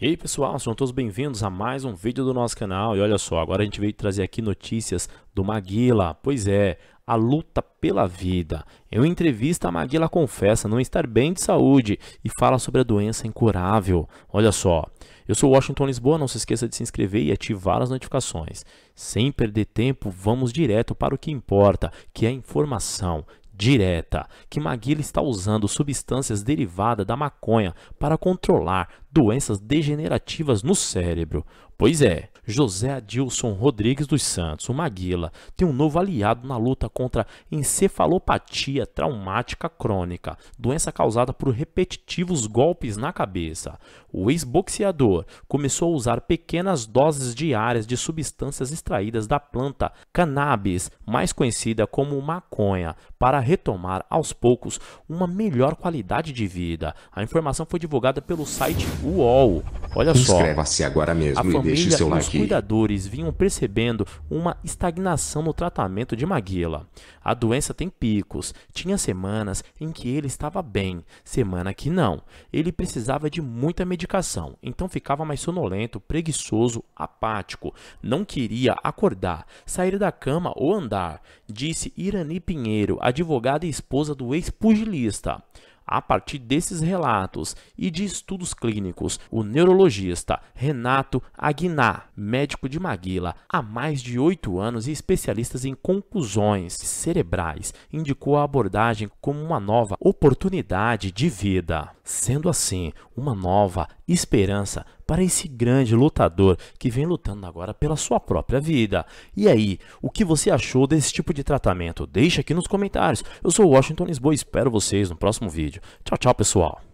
E aí pessoal, sejam todos bem-vindos a mais um vídeo do nosso canal. E olha só, agora a gente veio trazer aqui notícias do Maguila. Pois é, a luta pela vida. Em uma entrevista, a Maguila confessa não estar bem de saúde e fala sobre a doença incurável. Olha só, eu sou Washington Lisboa, não se esqueça de se inscrever e ativar as notificações. Sem perder tempo, vamos direto para o que importa, que é a informação direta, que Maguila está usando substâncias derivadas da maconha para controlar doenças degenerativas no cérebro. Pois é, José Adilson Rodrigues dos Santos, o Maguila, tem um novo aliado na luta contra encefalopatia traumática crônica, doença causada por repetitivos golpes na cabeça. O ex-boxeador começou a usar pequenas doses diárias de substâncias extraídas da planta cannabis, mais conhecida como maconha, para retomar aos poucos uma melhor qualidade de vida. A informação foi divulgada pelo site UOL. Olha só. Inscreva-se agora mesmo a família e deixe seu e like. Os cuidadores vinham percebendo uma estagnação no tratamento de Maguila. A doença tem picos. Tinha semanas em que ele estava bem, semana que não. Ele precisava de muita medicação, então ficava mais sonolento, preguiçoso, apático. Não queria acordar, sair da cama ou andar, disse Irani Pinheiro, advogada e esposa do ex-pugilista. A partir desses relatos e de estudos clínicos, o neurologista Renato Aguiná, médico de Maguila há mais de oito anos e especialista em conclusões cerebrais, indicou a abordagem como uma nova oportunidade de vida sendo assim uma nova esperança para esse grande lutador que vem lutando agora pela sua própria vida. E aí, o que você achou desse tipo de tratamento? Deixa aqui nos comentários. Eu sou Washington Lisboa e espero vocês no próximo vídeo. Tchau, tchau, pessoal.